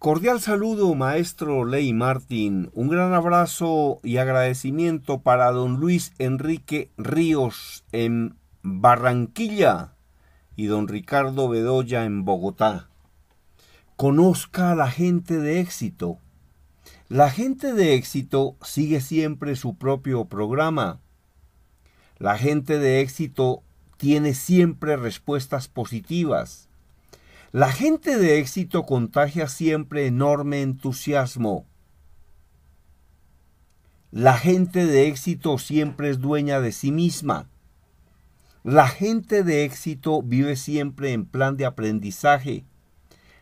Cordial saludo, maestro Ley Martín. Un gran abrazo y agradecimiento para don Luis Enrique Ríos en Barranquilla y don Ricardo Bedoya en Bogotá. Conozca a la gente de éxito. La gente de éxito sigue siempre su propio programa. La gente de éxito tiene siempre respuestas positivas. La gente de éxito contagia siempre enorme entusiasmo. La gente de éxito siempre es dueña de sí misma. La gente de éxito vive siempre en plan de aprendizaje.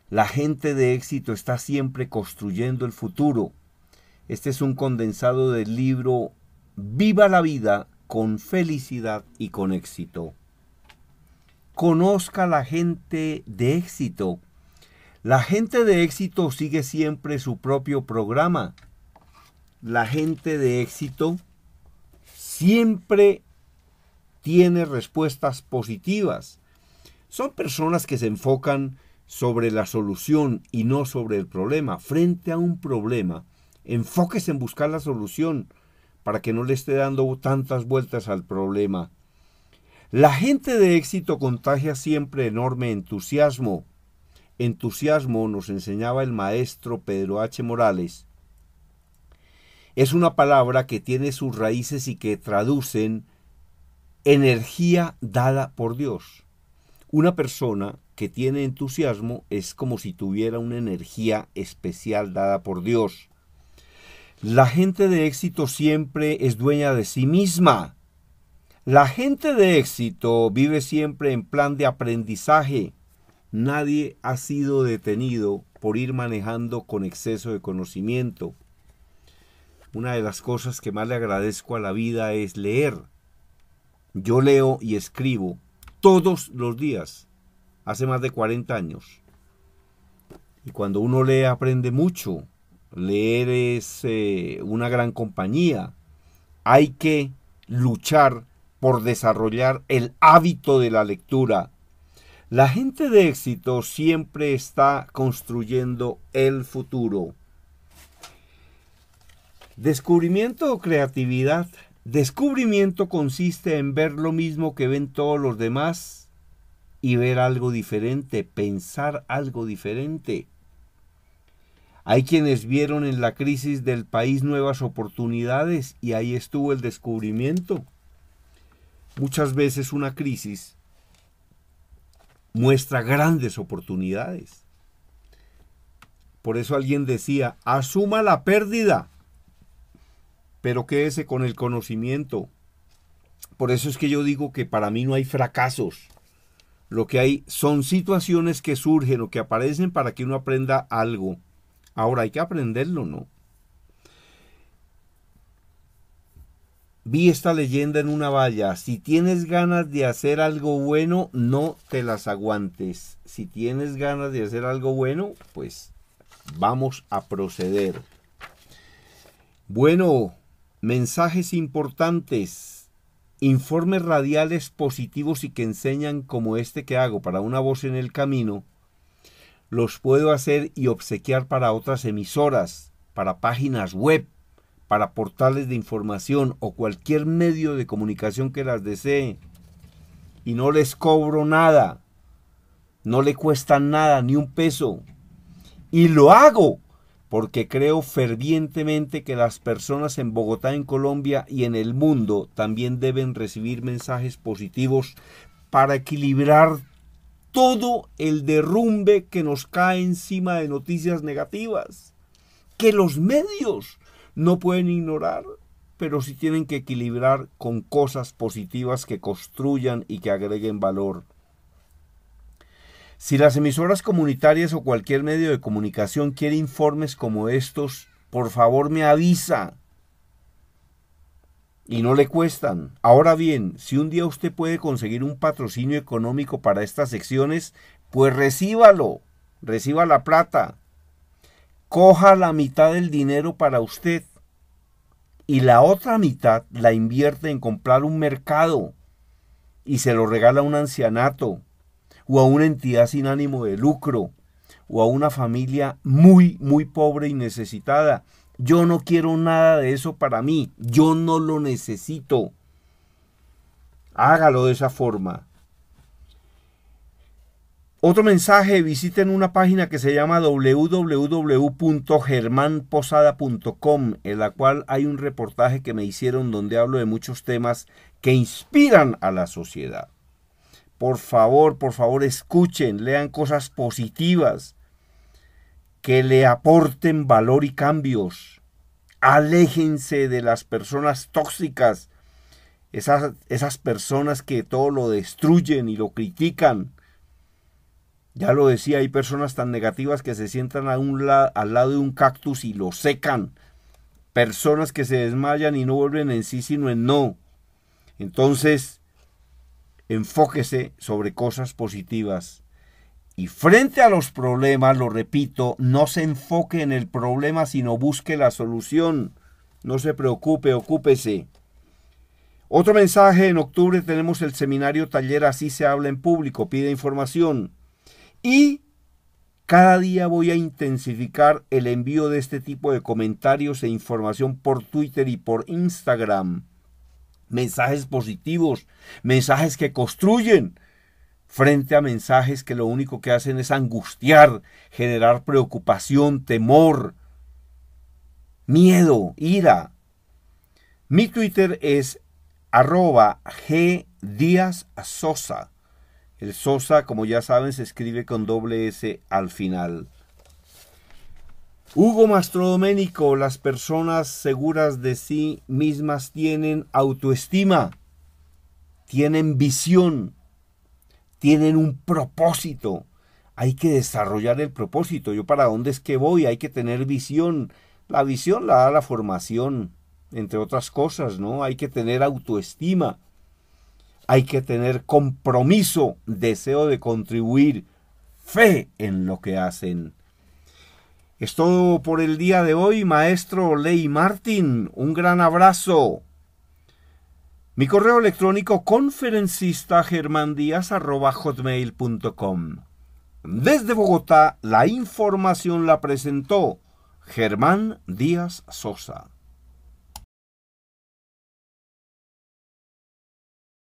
La gente de éxito está siempre construyendo el futuro. Este es un condensado del libro Viva la vida con felicidad y con éxito conozca la gente de éxito. La gente de éxito sigue siempre su propio programa. La gente de éxito siempre tiene respuestas positivas. Son personas que se enfocan sobre la solución y no sobre el problema. Frente a un problema, enfóquese en buscar la solución para que no le esté dando tantas vueltas al problema. La gente de éxito contagia siempre enorme entusiasmo. Entusiasmo, nos enseñaba el maestro Pedro H. Morales, es una palabra que tiene sus raíces y que traducen energía dada por Dios. Una persona que tiene entusiasmo es como si tuviera una energía especial dada por Dios. La gente de éxito siempre es dueña de sí misma. La gente de éxito vive siempre en plan de aprendizaje. Nadie ha sido detenido por ir manejando con exceso de conocimiento. Una de las cosas que más le agradezco a la vida es leer. Yo leo y escribo todos los días, hace más de 40 años. Y cuando uno lee aprende mucho. Leer es eh, una gran compañía. Hay que luchar por desarrollar el hábito de la lectura. La gente de éxito siempre está construyendo el futuro. Descubrimiento o creatividad. Descubrimiento consiste en ver lo mismo que ven todos los demás y ver algo diferente, pensar algo diferente. Hay quienes vieron en la crisis del país nuevas oportunidades y ahí estuvo el descubrimiento muchas veces una crisis muestra grandes oportunidades. Por eso alguien decía, asuma la pérdida, pero quédese con el conocimiento. Por eso es que yo digo que para mí no hay fracasos. Lo que hay son situaciones que surgen o que aparecen para que uno aprenda algo. Ahora hay que aprenderlo, ¿no? Vi esta leyenda en una valla. Si tienes ganas de hacer algo bueno, no te las aguantes. Si tienes ganas de hacer algo bueno, pues vamos a proceder. Bueno, mensajes importantes. Informes radiales positivos y que enseñan como este que hago para una voz en el camino. Los puedo hacer y obsequiar para otras emisoras, para páginas web, para portales de información o cualquier medio de comunicación que las desee. Y no les cobro nada. No le cuesta nada, ni un peso. Y lo hago porque creo fervientemente que las personas en Bogotá, en Colombia y en el mundo también deben recibir mensajes positivos para equilibrar todo el derrumbe que nos cae encima de noticias negativas. Que los medios no pueden ignorar, pero sí tienen que equilibrar con cosas positivas que construyan y que agreguen valor. Si las emisoras comunitarias o cualquier medio de comunicación quiere informes como estos, por favor me avisa. Y no le cuestan. Ahora bien, si un día usted puede conseguir un patrocinio económico para estas secciones, pues recíbalo, reciba la plata coja la mitad del dinero para usted y la otra mitad la invierte en comprar un mercado y se lo regala a un ancianato o a una entidad sin ánimo de lucro o a una familia muy, muy pobre y necesitada. Yo no quiero nada de eso para mí, yo no lo necesito. Hágalo de esa forma. Otro mensaje, visiten una página que se llama www.germánposada.com en la cual hay un reportaje que me hicieron donde hablo de muchos temas que inspiran a la sociedad. Por favor, por favor, escuchen, lean cosas positivas que le aporten valor y cambios. Aléjense de las personas tóxicas, esas, esas personas que todo lo destruyen y lo critican ya lo decía, hay personas tan negativas que se sientan a un al lado de un cactus y lo secan. Personas que se desmayan y no vuelven en sí, sino en no. Entonces, enfóquese sobre cosas positivas. Y frente a los problemas, lo repito, no se enfoque en el problema, sino busque la solución. No se preocupe, ocúpese. Otro mensaje, en octubre tenemos el seminario taller Así se habla en público, pide información. Y cada día voy a intensificar el envío de este tipo de comentarios e información por Twitter y por Instagram. Mensajes positivos, mensajes que construyen frente a mensajes que lo único que hacen es angustiar, generar preocupación, temor, miedo, ira. Mi Twitter es arroba G Díaz Sosa. El Sosa, como ya saben, se escribe con doble S al final. Hugo Mastrodoménico, las personas seguras de sí mismas tienen autoestima, tienen visión, tienen un propósito. Hay que desarrollar el propósito. Yo para dónde es que voy, hay que tener visión. La visión la da la formación, entre otras cosas, ¿no? Hay que tener autoestima hay que tener compromiso, deseo de contribuir, fe en lo que hacen. Es todo por el día de hoy, maestro Ley Martín. Un gran abrazo. Mi correo electrónico conferencista hotmail.com. Desde Bogotá, la información la presentó Germán Díaz Sosa.